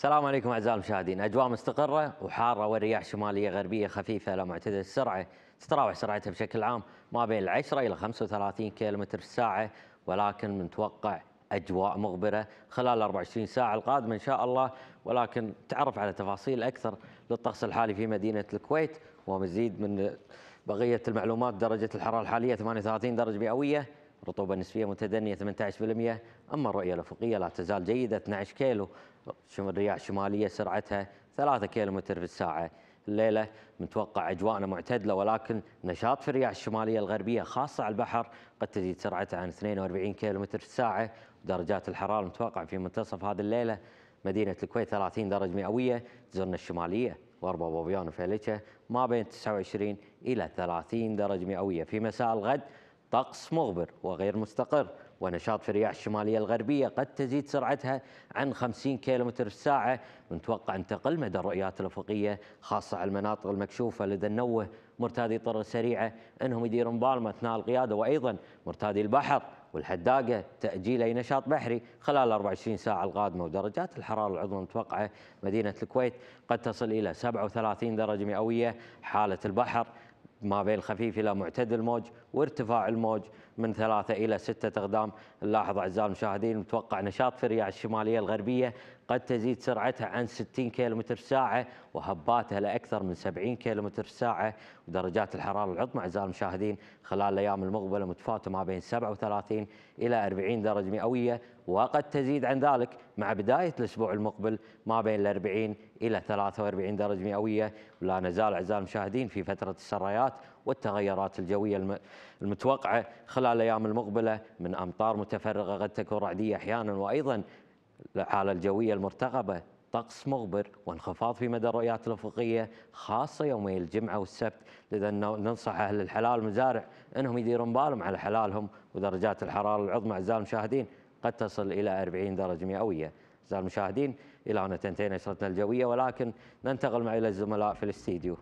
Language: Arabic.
السلام عليكم اعزائي المشاهدين، اجواء مستقره وحاره والرياح شماليه غربيه خفيفه الى معتدل السرعه، تتراوح سرعتها بشكل عام ما بين 10 الى 35 كم في الساعه ولكن متوقع اجواء مغبره خلال 24 ساعه القادمه ان شاء الله ولكن تعرف على تفاصيل اكثر للطقس الحالي في مدينه الكويت ومزيد من بقيه المعلومات درجه الحراره الحاليه 38 درجه مئويه رطوبة نسبية متدنية 18% أما الرؤية الأفقية لا تزال جيدة 12 كيلو رياح شمالية سرعتها 3 كيلو متر في الساعة الليلة متوقع أجواءنا معتدلة ولكن نشاط في الرياح الشمالية الغربية خاصة على البحر قد تزيد سرعتها عن 42 كيلو متر في الساعة درجات الحرارة متوقع في منتصف هذه الليلة مدينة الكويت 30 درجة مئوية زرنا الشمالية واربا بوبيان وفيلتشة ما بين 29 إلى 30 درجة مئوية في مساء الغد طقس مغبر وغير مستقر ونشاط في الرياح الشمالية الغربية قد تزيد سرعتها عن 50 كم في الساعة ونتوقع أن تقل مدى الرؤيات الأفقية خاصة على المناطق المكشوفة لدى النوه مرتادي طر السريعة أنهم يديرون بالهم أثناء القيادة وأيضا مرتادي البحر والحداقة تأجيل أي نشاط بحري خلال 24 ساعة القادمة ودرجات الحرارة العظمى المتوقعة مدينة الكويت قد تصل إلى 37 درجة مئوية حالة البحر ما بين خفيف إلى معتدل الموج وارتفاع الموج من ثلاثة إلى ستة أقدام نلاحظ أعزائي المشاهدين متوقع نشاط في الرياح الشمالية الغربية قد تزيد سرعتها عن 60 كم في ساعه وهباتها لأكثر من 70 كم في ساعه ودرجات الحرارة العظمى أعزائي المشاهدين خلال الأيام المقبلة متفاوتة ما بين 37 إلى 40 درجة مئوية وقد تزيد عن ذلك مع بداية الأسبوع المقبل ما بين 40 إلى 43 درجة مئوية ولا نزال أعزائي المشاهدين في فترة السرايات والتغيرات الجوية المتوقعة خلال الأيام المقبلة من أمطار متفرغة قد تكون رعدية أحيانا وأيضا الحالة الجوية المرتقبة طقس مغبر وانخفاض في مدى الرؤيات الأفقية خاصة يومي الجمعة والسبت لذا ننصح أهل الحلال المزارع أنهم يديرون بالهم على حلالهم ودرجات الحرارة العظمى أعزائي المشاهدين قد تصل إلى 40 درجة مئوية أعزائي المشاهدين إلى هنا تنتهي نشرتنا الجوية ولكن ننتقل مع إلى الزملاء في الاستديو